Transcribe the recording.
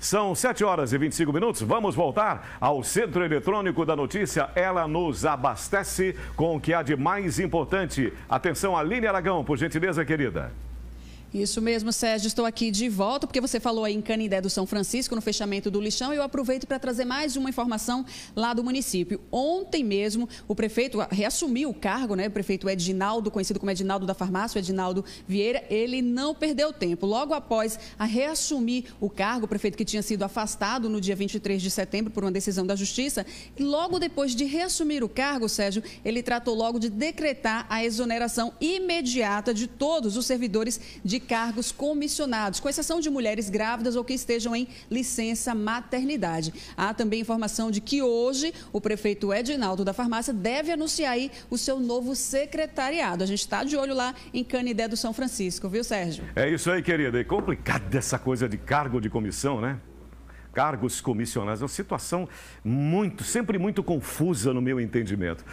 São 7 horas e 25 minutos. Vamos voltar ao Centro Eletrônico da Notícia. Ela nos abastece com o que há de mais importante. Atenção, Aline Aragão, por gentileza, querida. Isso mesmo, Sérgio. Estou aqui de volta porque você falou aí em Canindé do São Francisco, no fechamento do lixão. E eu aproveito para trazer mais uma informação lá do município. Ontem mesmo, o prefeito reassumiu o cargo, né? O prefeito Edinaldo, conhecido como Edinaldo da Farmácia, Edinaldo Vieira, ele não perdeu tempo. Logo após a reassumir o cargo, o prefeito que tinha sido afastado no dia 23 de setembro por uma decisão da Justiça, logo depois de reassumir o cargo, Sérgio, ele tratou logo de decretar a exoneração imediata de todos os servidores de de cargos comissionados, com exceção de mulheres grávidas ou que estejam em licença maternidade. Há também informação de que hoje o prefeito Edinaldo da Farmácia deve anunciar aí o seu novo secretariado. A gente está de olho lá em Canidé do São Francisco, viu, Sérgio? É isso aí, querida. É complicada essa coisa de cargo de comissão, né? Cargos comissionados. É uma situação muito, sempre muito confusa no meu entendimento.